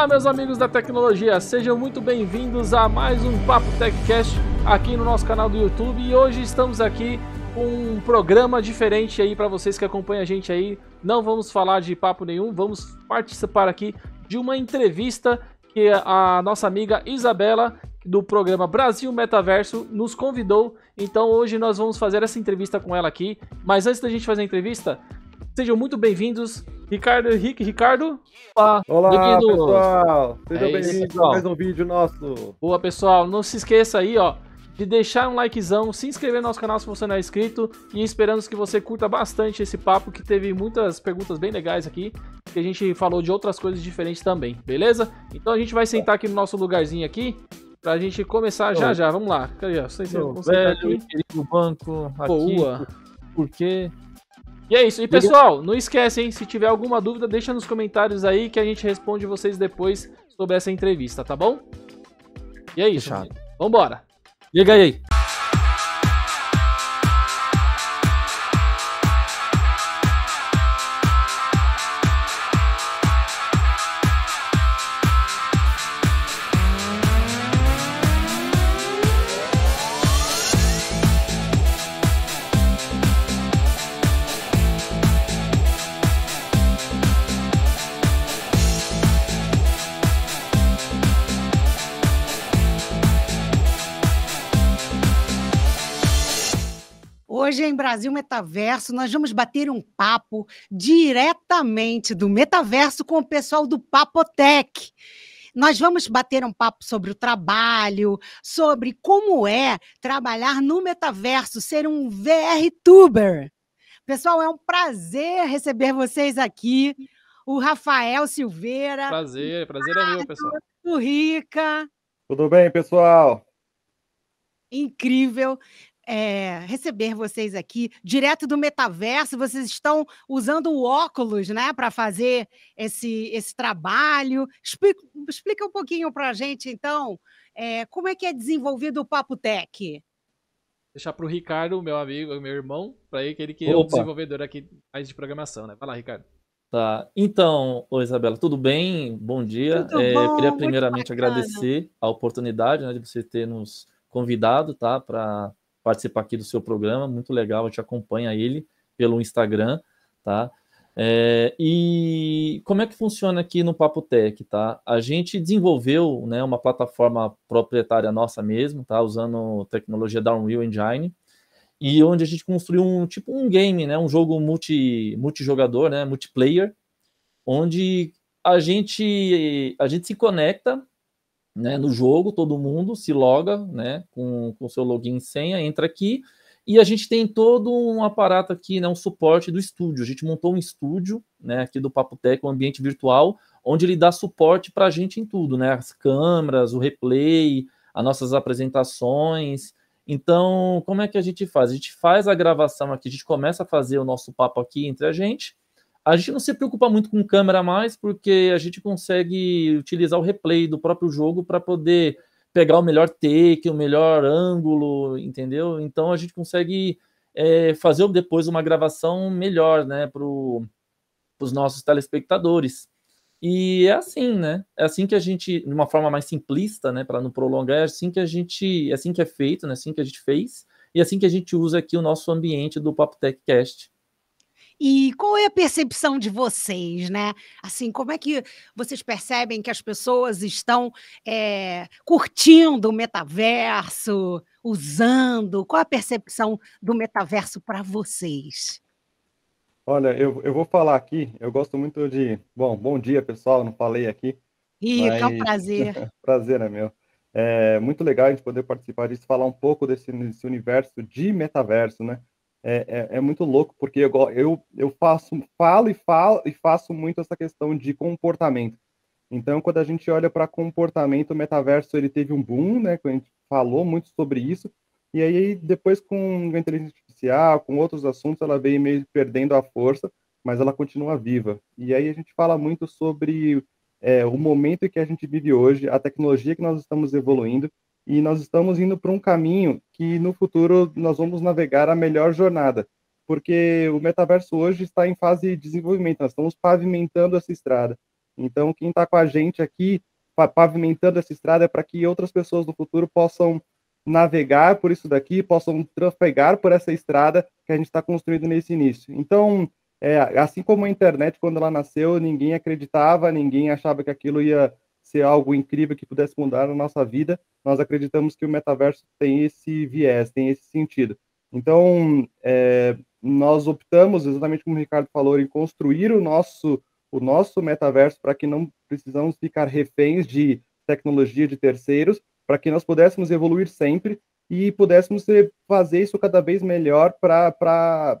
Olá, meus amigos da tecnologia, sejam muito bem-vindos a mais um Papo TechCast aqui no nosso canal do YouTube e hoje estamos aqui com um programa diferente aí para vocês que acompanham a gente aí. Não vamos falar de papo nenhum, vamos participar aqui de uma entrevista que a nossa amiga Isabela do programa Brasil Metaverso nos convidou. Então hoje nós vamos fazer essa entrevista com ela aqui. Mas antes da gente fazer a entrevista, Sejam muito bem-vindos, Ricardo Henrique, Ricardo. Olá, Olá pessoal. Sejam é bem-vindos a mais um vídeo nosso. Boa, pessoal. Não se esqueça aí, ó, de deixar um likezão, se inscrever no nosso canal se você não é inscrito e esperamos que você curta bastante esse papo que teve muitas perguntas bem legais aqui, que a gente falou de outras coisas diferentes também, beleza? Então a gente vai sentar aqui no nosso lugarzinho aqui pra gente começar já já, vamos lá. Cadê? Vocês se velho, aqui. querido banco, aqui, Boa. por quê? E é isso. E pessoal, não esquece, hein? Se tiver alguma dúvida, deixa nos comentários aí que a gente responde vocês depois sobre essa entrevista, tá bom? E é isso. Vambora. Liga aí. Hoje em Brasil Metaverso, nós vamos bater um papo diretamente do metaverso com o pessoal do Papotec. Nós vamos bater um papo sobre o trabalho, sobre como é trabalhar no metaverso, ser um VR-tuber. Pessoal, é um prazer receber vocês aqui. O Rafael Silveira. Prazer, prazer é meu, pessoal. Rica. Tudo bem, pessoal? Incrível é, receber vocês aqui direto do metaverso. Vocês estão usando o óculos, né, para fazer esse, esse trabalho. Explica, explica um pouquinho para a gente, então, é, como é que é desenvolvido o Papo Tech? Deixar para o Ricardo, meu amigo, meu irmão, para ele que ele que é o desenvolvedor aqui mais de programação, né? Vai lá, Ricardo. Tá. Então, ô Isabela, tudo bem? Bom dia. Tudo é, bom, queria primeiramente agradecer a oportunidade né, de você ter nos convidado, tá? Para participar aqui do seu programa, muito legal, a gente acompanha ele pelo Instagram, tá? É, e como é que funciona aqui no Papo Tech, tá? A gente desenvolveu né, uma plataforma proprietária nossa mesmo, tá? Usando tecnologia da Unreal Engine, e onde a gente construiu um tipo um game, né? Um jogo multi, multijogador, né? Multiplayer, onde a gente, a gente se conecta né, no jogo, todo mundo se loga né, com o seu login e senha, entra aqui, e a gente tem todo um aparato aqui, né, um suporte do estúdio. A gente montou um estúdio né, aqui do Papo Tech, um ambiente virtual, onde ele dá suporte para a gente em tudo, né? As câmeras, o replay, as nossas apresentações. Então, como é que a gente faz? A gente faz a gravação aqui, a gente começa a fazer o nosso papo aqui entre a gente, a gente não se preocupa muito com câmera mais, porque a gente consegue utilizar o replay do próprio jogo para poder pegar o melhor take, o melhor ângulo, entendeu? Então a gente consegue é, fazer depois uma gravação melhor, né, para os nossos telespectadores. E é assim, né? É assim que a gente, de uma forma mais simplista, né, para não prolongar, é assim que a gente, é assim que é feito, né? É assim que a gente fez e é assim que a gente usa aqui o nosso ambiente do PopTechCast. Tech Cast. E qual é a percepção de vocês, né? Assim, como é que vocês percebem que as pessoas estão é, curtindo o metaverso, usando? Qual a percepção do metaverso para vocês? Olha, eu, eu vou falar aqui, eu gosto muito de. Bom, bom dia, pessoal, não falei aqui. Ih, mas... é um prazer. prazer é meu. É muito legal a gente poder participar disso, falar um pouco desse, desse universo de metaverso, né? é, é, é, muito louco, porque eu, eu, eu faço, falo e falo e faço muito essa questão de comportamento. Então, quando a gente olha para comportamento, o metaverso ele teve um boom, né? Quando a gente falou muito sobre isso. E aí, depois com a inteligência artificial, com outros assuntos, ela veio meio perdendo a força, mas ela continua viva. E aí a gente fala muito sobre é, o momento que a gente vive hoje, a tecnologia que nós estamos evoluindo e nós estamos indo para um caminho que no futuro nós vamos navegar a melhor jornada, porque o metaverso hoje está em fase de desenvolvimento, nós estamos pavimentando essa estrada. Então, quem está com a gente aqui pavimentando essa estrada é para que outras pessoas no futuro possam navegar por isso daqui, possam trafegar por essa estrada que a gente está construindo nesse início. Então, é, assim como a internet, quando ela nasceu, ninguém acreditava, ninguém achava que aquilo ia ser algo incrível que pudesse mudar a nossa vida, nós acreditamos que o metaverso tem esse viés, tem esse sentido. Então, é, nós optamos, exatamente como o Ricardo falou, em construir o nosso, o nosso metaverso para que não precisamos ficar reféns de tecnologia de terceiros, para que nós pudéssemos evoluir sempre e pudéssemos fazer isso cada vez melhor para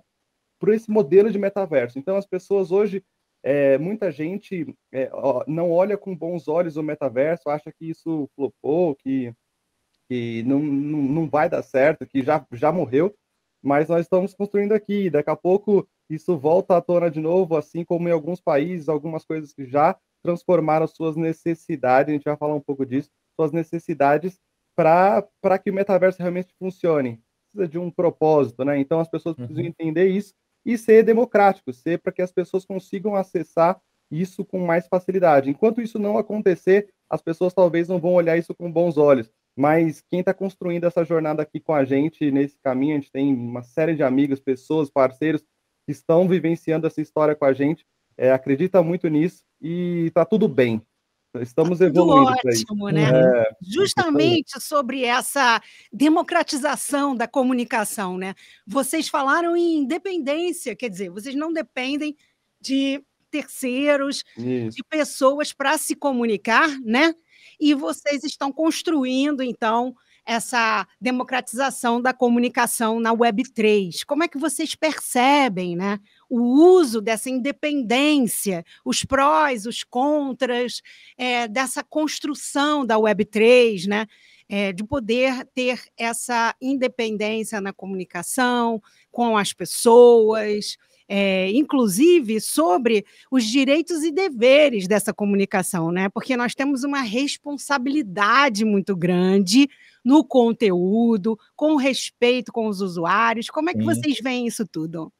esse modelo de metaverso. Então, as pessoas hoje é, muita gente é, ó, não olha com bons olhos o metaverso, acha que isso flopou, que, que não, não, não vai dar certo, que já, já morreu, mas nós estamos construindo aqui. Daqui a pouco isso volta à tona de novo, assim como em alguns países, algumas coisas que já transformaram suas necessidades, a gente vai falar um pouco disso, suas necessidades para que o metaverso realmente funcione. Precisa de um propósito, né? Então as pessoas precisam uhum. entender isso e ser democrático, ser para que as pessoas consigam acessar isso com mais facilidade. Enquanto isso não acontecer, as pessoas talvez não vão olhar isso com bons olhos. Mas quem está construindo essa jornada aqui com a gente, nesse caminho, a gente tem uma série de amigos, pessoas, parceiros que estão vivenciando essa história com a gente, é, acredita muito nisso e está tudo bem. Estamos evoluindo. Tudo ótimo, né? É, Justamente é sobre essa democratização da comunicação, né? Vocês falaram em independência, quer dizer, vocês não dependem de terceiros, Isso. de pessoas para se comunicar, né? E vocês estão construindo, então, essa democratização da comunicação na Web3. Como é que vocês percebem né, o uso dessa independência, os prós, os contras, é, dessa construção da Web3, né, é, de poder ter essa independência na comunicação com as pessoas? É, inclusive sobre os direitos e deveres dessa comunicação, né? Porque nós temos uma responsabilidade muito grande no conteúdo, com respeito com os usuários? Como é que Sim. vocês veem isso tudo?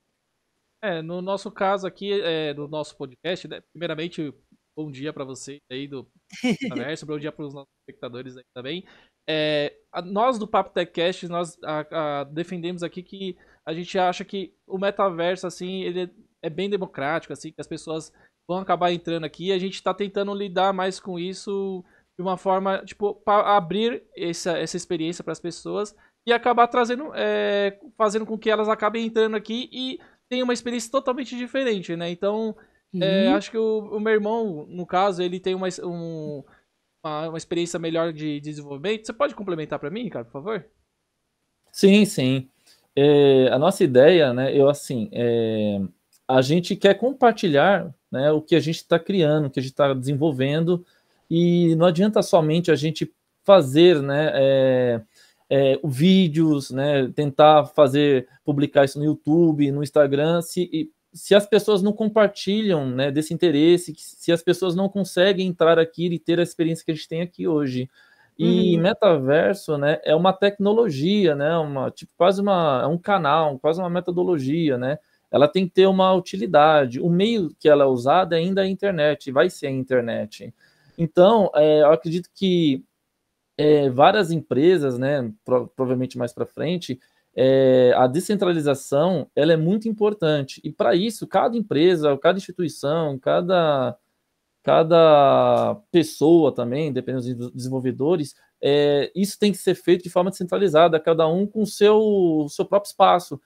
É, no nosso caso aqui, é, no nosso podcast, né, primeiramente, bom dia para você aí do Metaverso, bom dia para os nossos espectadores aí também. É, nós do Papo Techcast, nós a, a, defendemos aqui que a gente acha que o metaverso, assim, ele é, é bem democrático, assim, que as pessoas vão acabar entrando aqui. A gente está tentando lidar mais com isso de uma forma, tipo, para abrir essa, essa experiência para as pessoas e acabar trazendo, é, fazendo com que elas acabem entrando aqui e tenham uma experiência totalmente diferente, né? Então, uhum. é, acho que o, o, meu irmão, no caso, ele tem uma, um, uma, uma, experiência melhor de, de desenvolvimento. Você pode complementar para mim, cara por favor? Sim, sim. É, a nossa ideia, né, eu assim, é, a gente quer compartilhar né, o que a gente está criando, o que a gente está desenvolvendo, e não adianta somente a gente fazer, né? É, é, vídeos, né? Tentar fazer, publicar isso no YouTube, no Instagram, se, se as pessoas não compartilham né, desse interesse, se as pessoas não conseguem entrar aqui e ter a experiência que a gente tem aqui hoje. E uhum. metaverso, né, é uma tecnologia, né, uma tipo quase uma é um canal, quase uma metodologia, né? Ela tem que ter uma utilidade. O meio que ela é usada é ainda é a internet, vai ser a internet. Então, é, eu acredito que é, várias empresas, né, pro, provavelmente mais para frente, é, a descentralização ela é muito importante. E para isso, cada empresa, cada instituição, cada, cada pessoa também, dependendo dos desenvolvedores, é, isso tem que ser feito de forma descentralizada, cada um com o seu, seu próprio espaço,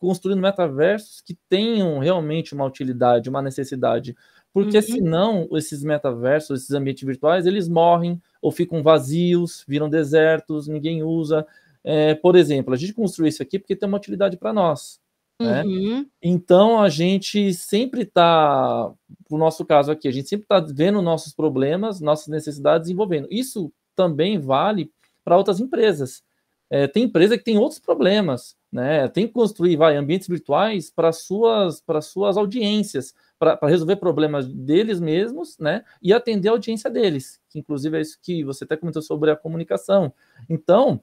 construindo metaversos que tenham realmente uma utilidade, uma necessidade. Porque uhum. senão esses metaversos, esses ambientes virtuais, eles morrem ou ficam vazios, viram desertos, ninguém usa. É, por exemplo, a gente construiu isso aqui porque tem uma utilidade para nós. Né? Uhum. Então a gente sempre está, no nosso caso aqui, a gente sempre está vendo nossos problemas, nossas necessidades envolvendo. Isso também vale para outras empresas. É, tem empresa que tem outros problemas, né? Tem que construir vai, ambientes virtuais para suas para suas audiências, para resolver problemas deles mesmos, né? E atender a audiência deles, que inclusive é isso que você até comentou sobre a comunicação. Então,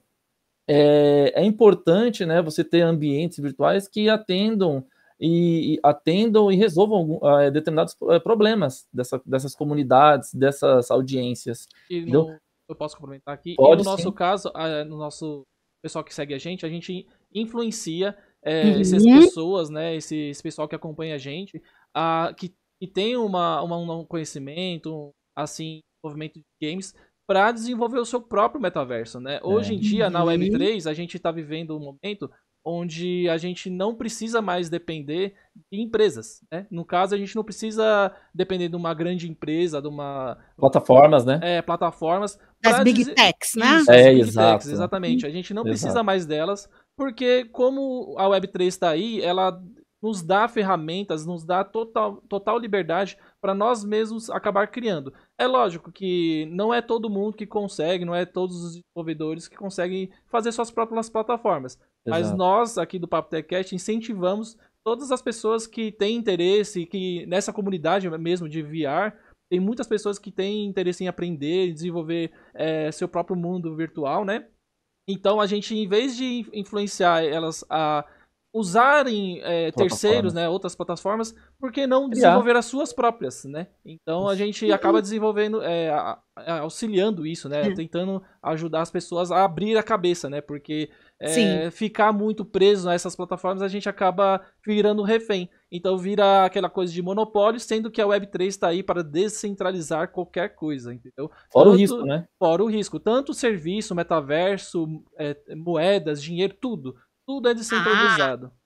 é, é importante, né? Você ter ambientes virtuais que atendam e, e atendam e resolvam uh, determinados é, problemas dessa, dessas comunidades, dessas audiências. E no, eu posso complementar aqui. Pode, e no nosso sim. caso, no nosso pessoal que segue a gente, a gente influencia é, uhum. essas pessoas, né, esse, esse pessoal que acompanha a gente, que, que tem uma, uma, um conhecimento, um, assim, movimento de games para desenvolver o seu próprio metaverso, né? É. Hoje é. em dia, na uhum. Web3, a gente está vivendo um momento onde a gente não precisa mais depender de empresas, né? No caso, a gente não precisa depender de uma grande empresa, de uma... Plataformas, né? É, plataformas. Das big dizer... techs, né? Isso, é, exato. Techs, exatamente. A gente não exato. precisa mais delas, porque como a Web3 está aí, ela nos dá ferramentas, nos dá total, total liberdade para nós mesmos acabar criando. É lógico que não é todo mundo que consegue, não é todos os desenvolvedores que conseguem fazer suas próprias plataformas. Exato. Mas nós aqui do Papo Techcast incentivamos todas as pessoas que têm interesse, que nessa comunidade mesmo de VR, tem muitas pessoas que têm interesse em aprender, desenvolver é, seu próprio mundo virtual, né? Então a gente, em vez de influenciar elas a usarem é, terceiros, né, outras plataformas, por que não é. desenvolver as suas próprias, né? Então a gente acaba desenvolvendo, é, auxiliando isso, né? Tentando ajudar as pessoas a abrir a cabeça, né? Porque é, ficar muito preso nessas plataformas a gente acaba virando refém. Então vira aquela coisa de monopólio, sendo que a Web3 está aí para descentralizar qualquer coisa, entendeu? Fora Tanto, o risco, né? Fora o risco. Tanto serviço, metaverso, é, moedas, dinheiro, tudo tudo é descentralizado. Ah,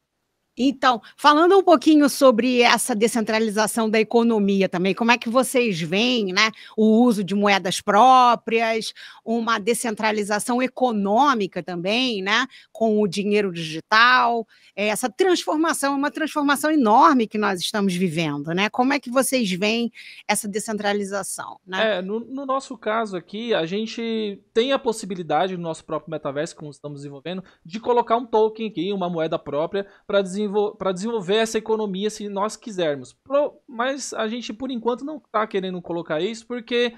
então, falando um pouquinho sobre essa descentralização da economia também, como é que vocês veem né, o uso de moedas próprias, uma descentralização econômica também, né, com o dinheiro digital, eh, essa transformação, uma transformação enorme que nós estamos vivendo, né? Como é que vocês veem essa descentralização? Né? É, no, no nosso caso aqui, a gente tem a possibilidade, no nosso próprio metaverso, como estamos desenvolvendo, de colocar um token aqui, uma moeda própria, para desenvolver desenvol desenvolver essa economia se nós quisermos. Pro mas a gente, por enquanto, não está querendo colocar isso, porque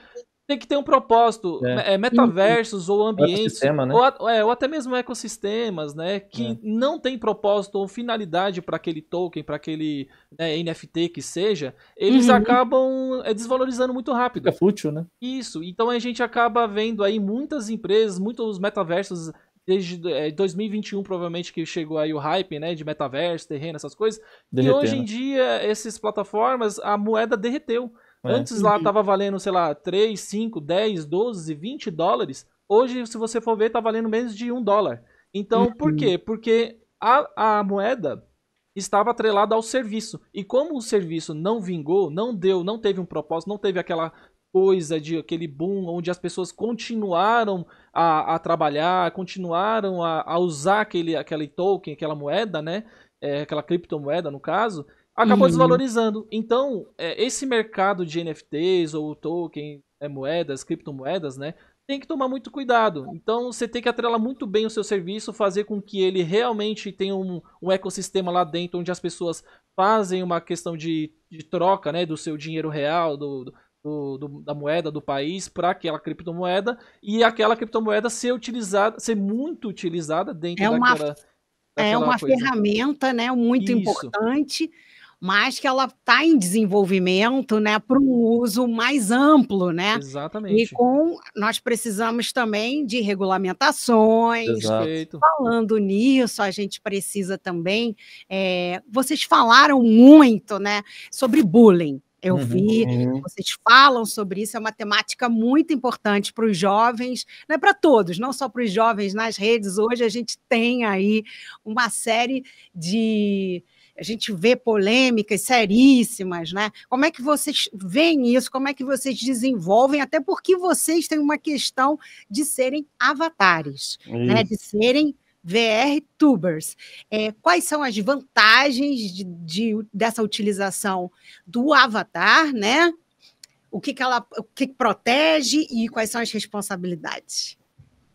tem que ter um propósito. É. é metaversos sim, sim. ou ambientes, né? ou, é, ou, até mesmo ecossistemas, né? Que é. não tem propósito ou finalidade para aquele token, para aquele né, NFT que seja, eles uhum. acabam é, desvalorizando muito rápido. É fútil, né? Isso. Então a gente acaba vendo aí muitas empresas, muitos metaversos desde é, 2021, provavelmente, que chegou aí o hype, né? De metaverso, terreno, essas coisas. Derretendo. E hoje em dia, essas plataformas, a moeda derreteu. É. Antes lá tava valendo, sei lá, 3, 5, 10, 12, 20 dólares. Hoje, se você for ver, tá valendo menos de um dólar. Então, uhum. por quê? Porque a, a moeda estava atrelada ao serviço. E como o serviço não vingou, não deu, não teve um propósito, não teve aquela coisa, de aquele boom, onde as pessoas continuaram a, a trabalhar, continuaram a, a, usar aquele, aquele token, aquela moeda, né? É, aquela criptomoeda, no caso, acabou uhum. desvalorizando. Então, é, esse mercado de NFTs ou token, é, moedas, criptomoedas, né? Tem que tomar muito cuidado. Então, você tem que atrelar muito bem o seu serviço, fazer com que ele realmente tenha um, um ecossistema lá dentro, onde as pessoas fazem uma questão de, de troca, né? Do seu dinheiro real, do, do do, do, da moeda do país para aquela criptomoeda e aquela criptomoeda ser utilizada, ser muito utilizada dentro é uma, daquela, daquela É uma coisa. ferramenta, né, muito Isso. importante, mas que ela está em desenvolvimento, né, para um uso mais amplo, né? Exatamente. E com nós precisamos também de regulamentações. Exato. Falando nisso, a gente precisa também. É, vocês falaram muito, né, sobre bullying. Eu uhum. vi, uhum. vocês falam sobre isso, é uma temática muito importante para os jovens, né, para todos, não só para os jovens nas redes. Hoje a gente tem aí uma série de a gente vê polêmicas seríssimas, né? Como é que vocês veem isso? Como é que vocês desenvolvem? Até porque vocês têm uma questão de serem avatares, né? De serem VR Tubers. É, quais são as vantagens de, de, dessa utilização do avatar, né? O que, que ela o que, protege e quais são as responsabilidades?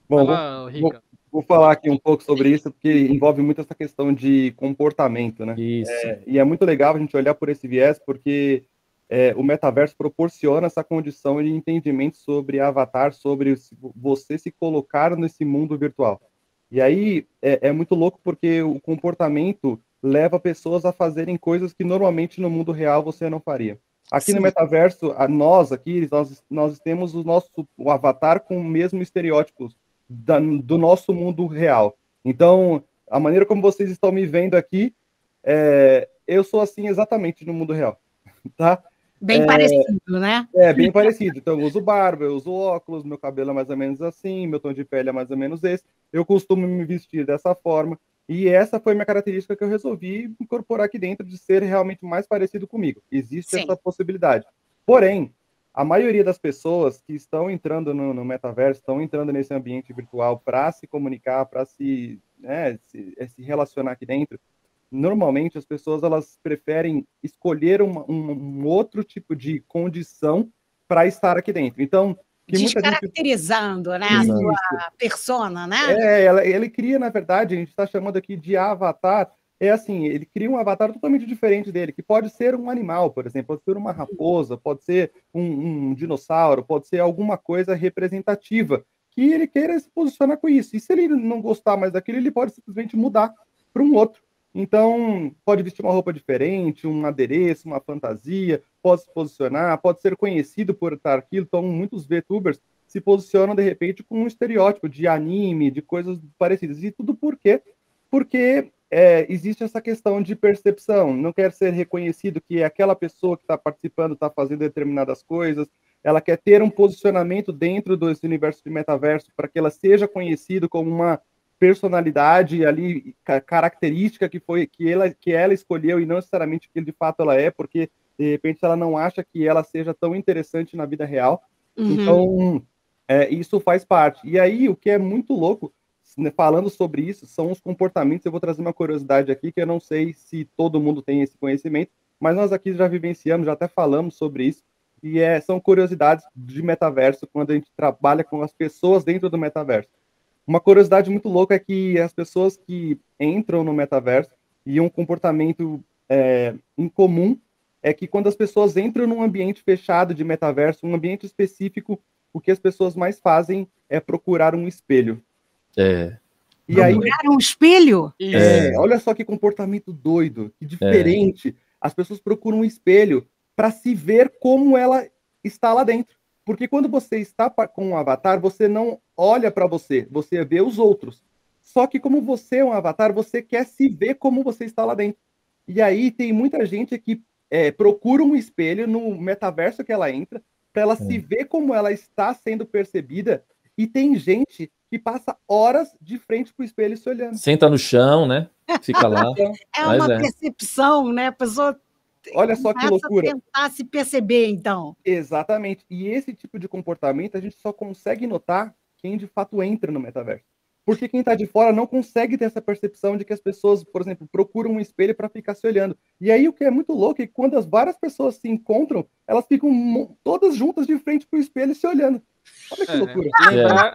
Bom, vou, vou, vou, falar aqui um pouco sobre isso, porque envolve muito essa questão de comportamento, né? Isso. É, e é muito legal a gente olhar por esse viés, porque é, o metaverso proporciona essa condição de entendimento sobre avatar, sobre você se colocar nesse mundo virtual. E aí é, é muito louco porque o comportamento leva pessoas a fazerem coisas que normalmente no mundo real você não faria. Aqui Sim. no metaverso, a, nós aqui, nós, nós temos o nosso o avatar com o mesmo estereótipo da, do nosso mundo real. Então, a maneira como vocês estão me vendo aqui, é, eu sou assim exatamente no mundo real, tá? Bem é, parecido, né? É, bem parecido. Então, eu uso barba, eu uso óculos, meu cabelo é mais ou menos assim, meu tom de pele é mais ou menos esse. Eu costumo me vestir dessa forma. E essa foi minha característica que eu resolvi incorporar aqui dentro, de ser realmente mais parecido comigo. Existe Sim. essa possibilidade. Porém, a maioria das pessoas que estão entrando no, no metaverso, estão entrando nesse ambiente virtual para se comunicar, para se, né, se, eh, se relacionar aqui dentro, normalmente as pessoas elas preferem escolher uma, um, um outro tipo de condição para estar aqui dentro. Então, que descaracterizando gente... né, a sua persona, né? É, ela, ele cria, na verdade, a gente está chamando aqui de avatar. É assim, ele cria um avatar totalmente diferente dele, que pode ser um animal, por exemplo, pode ser uma raposa, pode ser um, um dinossauro, pode ser alguma coisa representativa, que ele queira se posicionar com isso. E se ele não gostar mais daquilo, ele pode simplesmente mudar para um outro. Então, pode vestir uma roupa diferente, um adereço, uma fantasia, pode se posicionar, pode ser conhecido por estar aquilo. Então, muitos VTubers se posicionam, de repente, com um estereótipo de anime, de coisas parecidas. E tudo por quê? Porque é, existe essa questão de percepção. Não quer ser reconhecido que aquela pessoa que está participando está fazendo determinadas coisas. Ela quer ter um posicionamento dentro desse universo de metaverso para que ela seja conhecida como uma personalidade ali característica que foi que ela que ela escolheu e não necessariamente que de fato ela é porque de repente ela não acha que ela seja tão interessante na vida real uhum. então é, isso faz parte e aí o que é muito louco né, falando sobre isso são os comportamentos eu vou trazer uma curiosidade aqui que eu não sei se todo mundo tem esse conhecimento mas nós aqui já vivenciamos já até falamos sobre isso e é, são curiosidades de metaverso quando a gente trabalha com as pessoas dentro do metaverso uma curiosidade muito louca é que as pessoas que entram no metaverso e um comportamento é, incomum é que quando as pessoas entram num ambiente fechado de metaverso, um ambiente específico, o que as pessoas mais fazem é procurar um espelho. É. E procurar um espelho? É, é, olha só que comportamento doido, que diferente. É. As pessoas procuram um espelho para se ver como ela está lá dentro. Porque quando você está com um avatar, você não olha para você, você vê os outros. Só que como você é um avatar, você quer se ver como você está lá dentro. E aí tem muita gente que é, procura um espelho no metaverso que ela entra para ela é. se ver como ela está sendo percebida. E tem gente que passa horas de frente o espelho se olhando. Senta no chão, né? Fica lá. é uma é. percepção, né? A pessoa Olha só que loucura. tentar se perceber, então. Exatamente. E esse tipo de comportamento a gente só consegue notar quem de fato entra no metaverso. Porque quem está de fora não consegue ter essa percepção de que as pessoas, por exemplo, procuram um espelho para ficar se olhando. E aí o que é muito louco é que quando as várias pessoas se encontram, elas ficam todas juntas de frente para o espelho se olhando. Olha que é, né? loucura.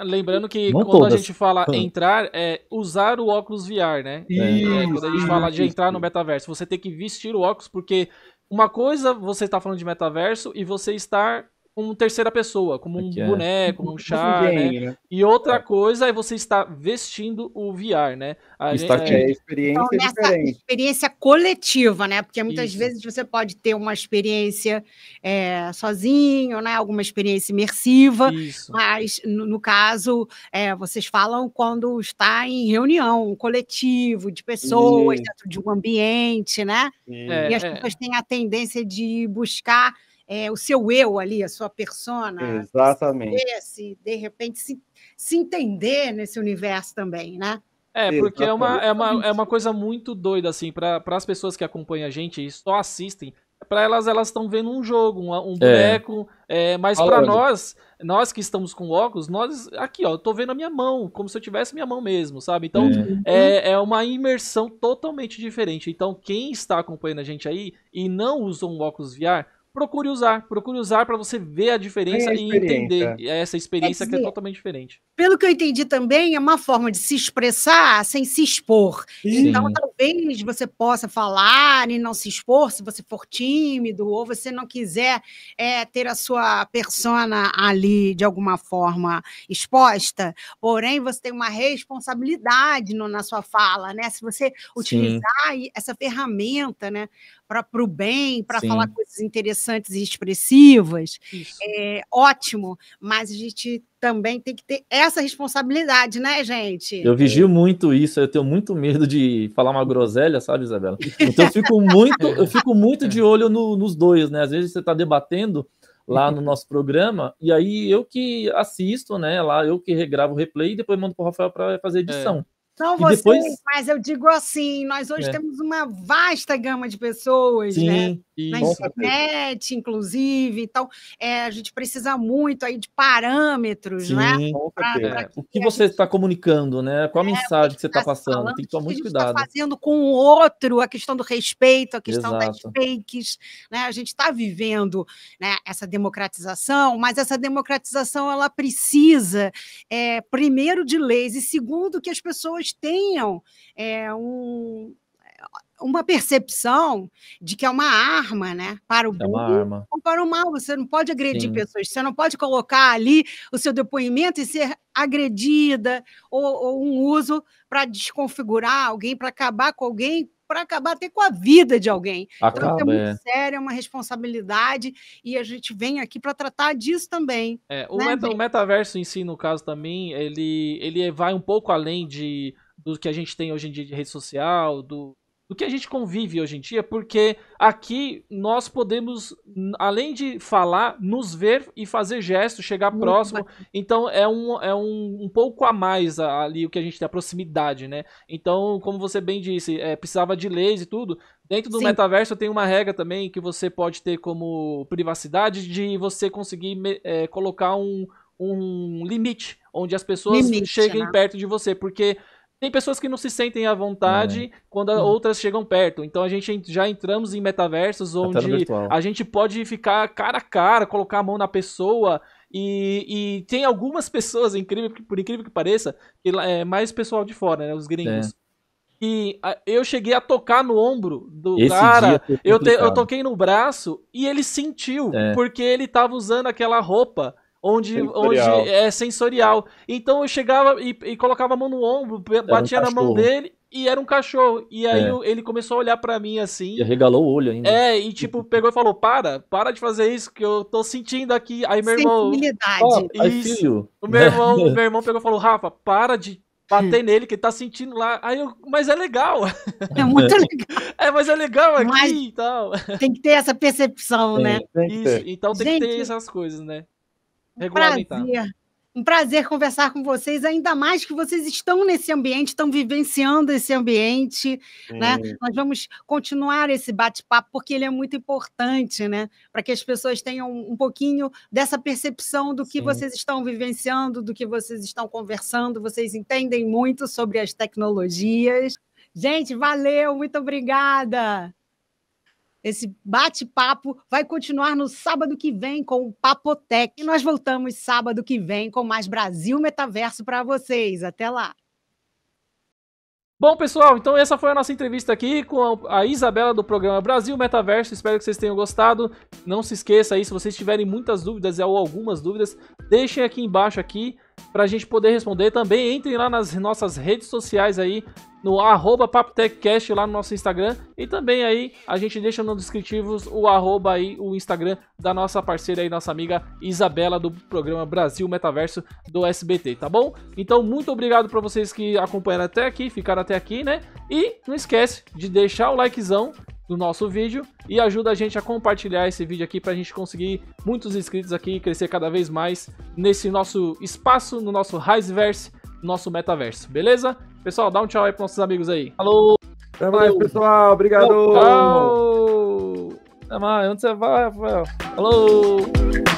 É, lembrando que Não quando todas. a gente fala ah. entrar, é usar o óculos VR, né? É, é quando a gente fala de entrar no metaverso, você tem que vestir o óculos, porque uma coisa você está falando de metaverso e você estar como terceira pessoa, como um é boneco, como tipo um char, game, né? né? E outra é. coisa é você estar vestindo o VR, né? A Está gente, tá é, experiência então, é diferente. Experiência coletiva, né? Porque muitas Isso. vezes você pode ter uma experiência é, sozinho, né? Alguma experiência imersiva, Isso. mas no, no caso é, vocês falam quando está em reunião, um coletivo de pessoas Isso. dentro de um ambiente, né? E as pessoas têm a tendência de buscar é, o seu eu ali, a sua persona. Exatamente. Se, se de repente se, se entender nesse universo também, né? É, porque é uma, é, uma, é uma coisa muito doida, assim, para as pessoas que acompanham a gente e só assistem, para elas elas estão vendo um jogo, um, um é. boneco, é. é, mas para nós, nós que estamos com óculos, nós aqui, ó, tô vendo a minha mão, como se eu tivesse minha mão mesmo, sabe? Então, é, é, é uma imersão totalmente diferente. Então, quem está acompanhando a gente aí e não usa um óculos VR, procure usar. Procure usar para você ver a diferença a e entender essa experiência é que é totalmente diferente pelo que eu entendi também, é uma forma de se expressar sem se expor. Sim. Então, talvez você possa falar e não se expor se você for tímido ou você não quiser é, ter a sua persona ali de alguma forma exposta. Porém, você tem uma responsabilidade no, na sua fala, né? Se você utilizar Sim. essa ferramenta, né? para o bem, para falar coisas interessantes e expressivas, Isso. é ótimo, mas a gente também tem que ter essa responsabilidade, né, gente? Eu vigio muito isso, eu tenho muito medo de falar uma groselha, sabe, Isabela? Então eu fico muito, eu fico muito de olho no, nos dois, né? Às vezes você está debatendo lá no nosso programa, e aí eu que assisto, né? Lá eu que regravo o replay e depois mando para o Rafael para fazer edição. É. Não você, depois... mas eu digo assim, nós hoje é. temos uma vasta gama de pessoas, né? Sim, né? Isso. Na internet, inclusive. Então, é, a gente precisa muito aí de parâmetros, né? Sim, né? Pra, pra o que você está gente... Tá comunicando, né? Qual a é, mensagem que você está tá passando? Falando, Tem que tomar tá muito cuidado. está fazendo com o outro, a questão do respeito, a questão Exato. das fakes, né? A gente está vivendo né, essa democratização, mas essa democratização ela precisa, é, primeiro, de leis e segundo, que as pessoas pessoas tenham é, um, uma percepção de que é uma arma, né? Para o é bem ou para o mal. Você não pode agredir Sim. pessoas, você não pode colocar ali o seu depoimento e ser agredida, ou, ou um uso para desconfigurar alguém, para acabar com alguém para acabar até com a vida de alguém. Então, é Acaba, então, é muito é. sério, é uma responsabilidade e a gente vem aqui para tratar disso também. É, o, né, meta, o, metaverso em si, no caso também, ele, ele vai um pouco além de do que a gente tem hoje em dia de rede social, do, do que a gente convive hoje em dia, porque aqui nós podemos, além de falar, nos ver e fazer gestos, chegar Muito próximo. Bacana. Então é, um, é um, um pouco a mais ali o que a gente tem, a proximidade, né? Então, como você bem disse, é, precisava de leis e tudo. Dentro do Sim. metaverso tem uma regra também que você pode ter como privacidade de você conseguir é, colocar um, um limite onde as pessoas limite, cheguem né? perto de você, porque tem pessoas que não se sentem à vontade é. quando hum. outras chegam perto. Então a gente já entramos em metaversos onde a gente pode ficar cara a cara, colocar a mão na pessoa. E, e tem algumas pessoas, incrível, por incrível que pareça, que, é, mais pessoal de fora, né? Os gringos. É. E eu cheguei a tocar no ombro do Esse cara. Eu, te, eu toquei no braço e ele sentiu, é. porque ele tava usando aquela roupa onde, onde é sensorial. Então eu chegava e, e colocava a mão no ombro, batia um na mão dele e era um cachorro. E aí é. ele começou a olhar para mim assim. E regalou o olho ainda. É, e tipo, pegou e falou: Para, para de fazer isso, que eu tô sentindo aqui. Aí meu irmão. Oh, isso. O meu irmão, meu irmão pegou e falou: Rafa, para de bater nele, que ele tá sentindo lá. Aí eu, mas é legal. É muito é. legal. É, mas é legal aqui mas e tal. Tem que ter essa percepção, né? Isso, então tem Gente, que ter essas coisas, né? regulamentar. Prazer. Um prazer conversar com vocês, ainda mais que vocês estão nesse ambiente, estão vivenciando esse ambiente, né? Nós vamos continuar esse bate-papo porque ele é muito importante, né? Para que as pessoas tenham um pouquinho dessa percepção do que Sim. vocês estão vivenciando, do que vocês estão conversando, vocês entendem muito sobre as tecnologias. Gente, valeu, muito obrigada. Esse bate-papo vai continuar no sábado que vem com o Papotec. E nós voltamos sábado que vem com mais Brasil Metaverso para vocês. Até lá! Bom, pessoal, então essa foi a nossa entrevista aqui com a Isabela do programa Brasil Metaverso. Espero que vocês tenham gostado. Não se esqueça aí, se vocês tiverem muitas dúvidas ou algumas dúvidas, deixem aqui embaixo aqui para a gente poder responder. Também entrem lá nas nossas redes sociais aí, no arroba PapotecCast lá no nosso Instagram. E também aí a gente deixa nos descritivos o arroba aí, o Instagram da nossa parceira aí, nossa amiga Isabela do programa Brasil Metaverso do SBT, tá bom? Então muito obrigado para vocês que acompanharam até aqui, ficaram até aqui, né? E não esquece de deixar o likezão do nosso vídeo e ajuda a gente a compartilhar esse vídeo aqui para a gente conseguir muitos inscritos aqui e crescer cada vez mais nesse nosso espaço, no nosso Riseverse, no nosso metaverso, beleza? Pessoal, dá um tchau aí para nossos amigos aí. Alô! Até mais, Falou. pessoal. Obrigado! Tchau! Até mais. Onde você vai, Rafael? Alô!